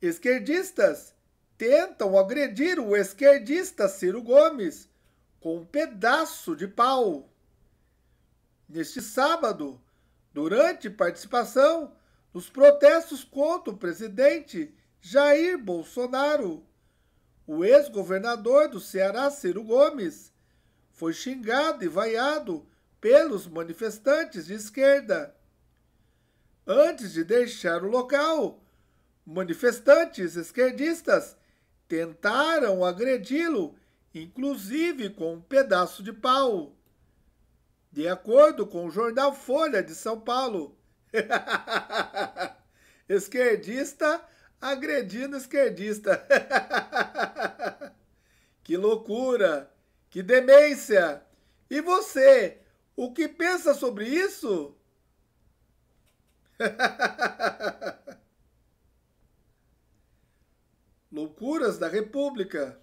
Esquerdistas tentam agredir o esquerdista Ciro Gomes com um pedaço de pau. Neste sábado, durante participação nos protestos contra o presidente Jair Bolsonaro, o ex-governador do Ceará, Ciro Gomes, foi xingado e vaiado pelos manifestantes de esquerda. Antes de deixar o local, Manifestantes esquerdistas tentaram agredi-lo, inclusive com um pedaço de pau. De acordo com o jornal Folha de São Paulo. esquerdista agredindo esquerdista. que loucura! Que demência! E você, o que pensa sobre isso? Loucuras da República.